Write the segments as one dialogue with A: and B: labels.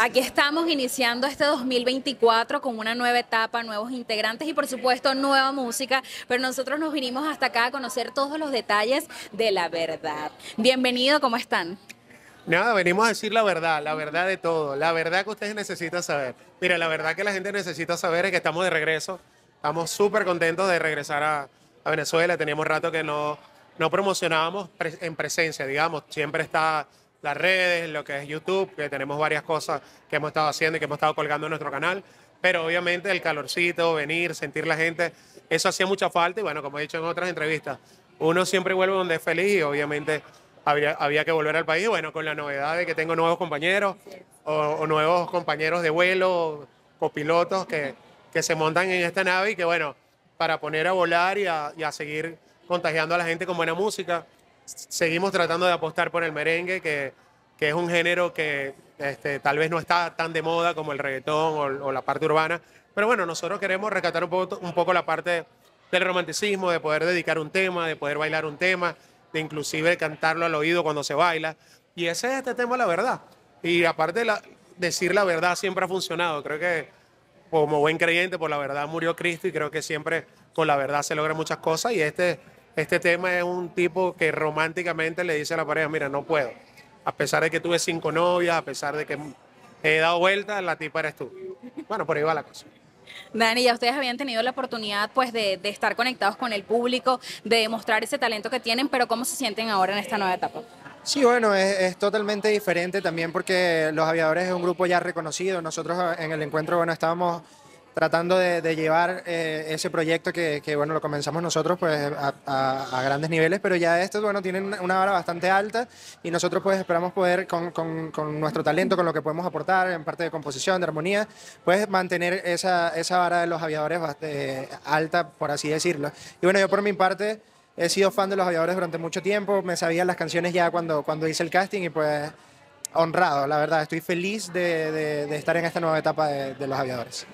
A: Aquí estamos iniciando este 2024 con una nueva etapa, nuevos integrantes y por supuesto nueva música, pero nosotros nos vinimos hasta acá a conocer todos los detalles de la verdad. Bienvenido, ¿cómo están?
B: Nada, venimos a decir la verdad, la verdad de todo, la verdad que ustedes necesitan saber. Mira, la verdad que la gente necesita saber es que estamos de regreso, estamos súper contentos de regresar a, Venezuela, teníamos rato que no, no promocionábamos en presencia, digamos, siempre está las redes, lo que es YouTube, que tenemos varias cosas que hemos estado haciendo y que hemos estado colgando en nuestro canal. Pero obviamente el calorcito, venir, sentir la gente, eso hacía mucha falta. Y bueno, como he dicho en otras entrevistas, uno siempre vuelve donde es feliz y obviamente había, que volver al país. Bueno, con la novedad de que tengo nuevos compañeros o, nuevos compañeros de vuelo, copilotos que, que, se montan en esta nave y que bueno, para poner a volar a, y a seguir contagiando a la gente con buena música seguimos tratando de apostar por el merengue, que, que es un género que este, tal vez no está tan de moda como el reggaetón o, la parte urbana. Pero bueno, nosotros queremos rescatar un poco, un poco la parte del romanticismo, de poder dedicar un tema, de poder bailar un tema, de inclusive cantarlo al oído cuando se baila. Y ese es este tema, la verdad. Y aparte, la, decir la verdad siempre ha funcionado. Creo que como buen creyente, por la verdad murió Cristo y creo que siempre con la verdad se logran muchas cosas. Y este este tema es un tipo que románticamente le dice a la pareja, mira, no puedo. A pesar de que tuve cinco novias, a pesar de que he dado vuelta, la tipa eres tú. Bueno, por ahí va la cosa.
A: Dani, ya ustedes habían tenido la oportunidad pues de, estar conectados con el público, de mostrar ese talento que tienen, pero ¿cómo se sienten ahora en esta nueva etapa?
C: Sí, bueno, es, es, totalmente diferente también porque Los Aviadores es un grupo ya reconocido. Nosotros eh, en el encuentro, bueno, estábamos tratando de, llevar eh, ese proyecto que, bueno, lo comenzamos nosotros pues a, grandes niveles, pero ya estos, bueno, tienen una, vara bastante alta y nosotros pues esperamos poder con, con, nuestro talento, con lo que podemos aportar en parte de composición, de armonía, pues mantener esa, esa vara de los aviadores bastante eh, alta, por así decirlo. Y bueno, yo por mi parte he sido fan de los aviadores durante mucho tiempo, me sabía las canciones ya cuando, cuando hice el casting y pues honrado, la verdad, estoy feliz de, estar en esta nueva etapa de los aviadores.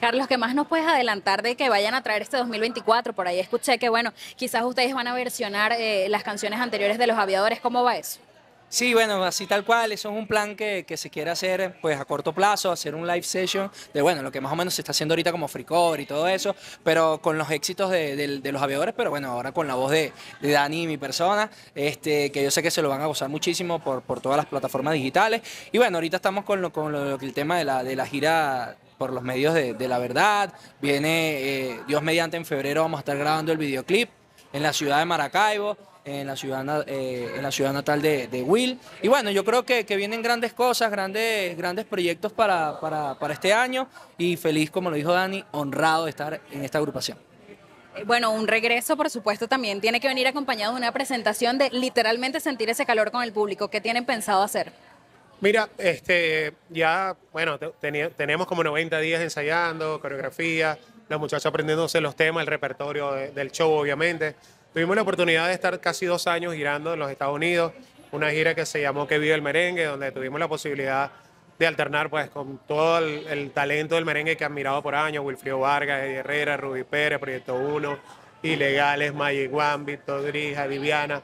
A: Carlos, ¿qué más nos puedes adelantar de que vayan a traer este 2024? Por ahí escuché que, bueno, quizás ustedes van a versionar eh, las canciones anteriores de los aviadores. ¿Cómo va eso?
D: Sí, bueno, así tal cual, eso es un plan que, se quiere hacer pues a corto plazo, hacer un live session de bueno, lo que más o menos se está haciendo ahorita como free cover y todo eso, pero con los éxitos de, los aviadores, pero bueno, ahora con la voz de, Dani y mi persona, este, que yo sé que se lo van a gozar muchísimo por, por todas las plataformas digitales. Y bueno, ahorita estamos con, con lo, el tema de la, de la gira por los medios de, la verdad. Viene, eh, Dios mediante, en febrero vamos a estar grabando el videoclip en la ciudad de Maracaibo, en la ciudad, eh, en la ciudad natal de, Will. Y bueno, yo creo que, vienen grandes cosas, grandes, grandes proyectos para, para, para este año y feliz, como lo dijo Dani, honrado de estar en esta agrupación
A: eh, bueno, un regreso, por supuesto, también tiene que venir acompañado de una presentación de literalmente sentir ese calor con el público. ¿Qué tienen pensado hacer?
B: Mira, este, ya, bueno, tenemos como 90 días ensayando, coreografía, los muchachos aprendiéndose los temas, el repertorio del show, obviamente. Tuvimos la oportunidad de estar casi dos años girando en los Estados Unidos, una gira que se llamó Que vive el merengue, donde tuvimos la posibilidad de alternar pues con todo el, talento del merengue que han mirado por años, Wilfrido Vargas, Eddie Herrera, Rubí Pérez, Proyecto 1, Ilegales, Magic One, Víctor Grija Viviana.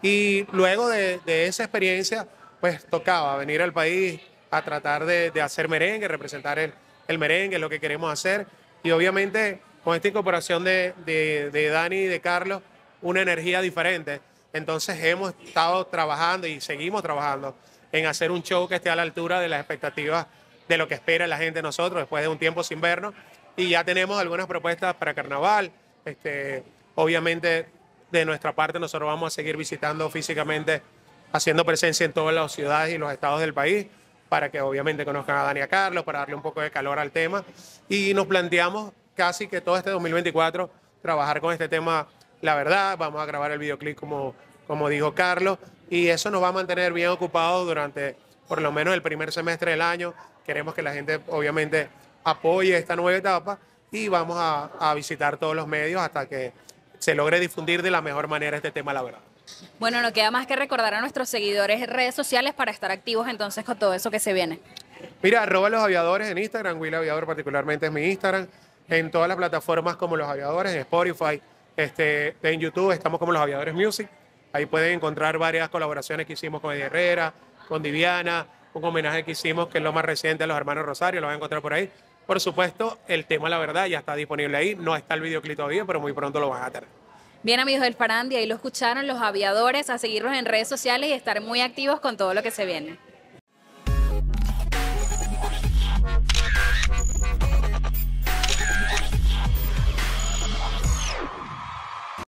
B: Y luego de esa experiencia pues tocaba venir al país a tratar de, hacer merengue, representar el, merengue, lo que queremos hacer. Y obviamente con esta incorporación de, Dani y de Carlos, una energía diferente. Entonces hemos estado trabajando y seguimos trabajando en hacer un show que esté a la altura de las expectativas de lo que espera la gente de nosotros después de un tiempo sin vernos. Y ya tenemos algunas propuestas para carnaval. Este, obviamente de nuestra parte nosotros vamos a seguir visitando físicamente haciendo presencia en todas las ciudades y los estados del país para que obviamente conozcan a Dani a Carlos, para darle un poco de calor al tema. Y nos planteamos casi que todo este 2024 trabajar con este tema, la verdad, vamos a grabar el videoclip como, como dijo Carlos, y eso nos va a mantener bien ocupados durante por lo menos el primer semestre del año. Queremos que la gente obviamente apoye esta nueva etapa y vamos a visitar todos los medios hasta que se logre difundir de la mejor manera este tema, la verdad.
A: Bueno, no queda más que recordar a nuestros seguidores redes sociales para estar activos entonces con todo eso que se viene.
B: Mira, arroba los aviadores en Instagram, Will Aviador particularmente es mi Instagram, en todas las plataformas como los aviadores, en Spotify, este, en YouTube estamos como los aviadores Music, ahí pueden encontrar varias colaboraciones que hicimos con Eddie Herrera, con Diviana, un homenaje que hicimos que es lo más reciente a los hermanos Rosario, lo van a encontrar por ahí. Por supuesto, el tema La Verdad ya está disponible ahí, no está el videoclip todavía, pero muy pronto lo van a tener.
A: Bien amigos del Parandi, ahí lo escucharon los aviadores, a seguirnos en redes sociales y estar muy activos con todo lo que se viene.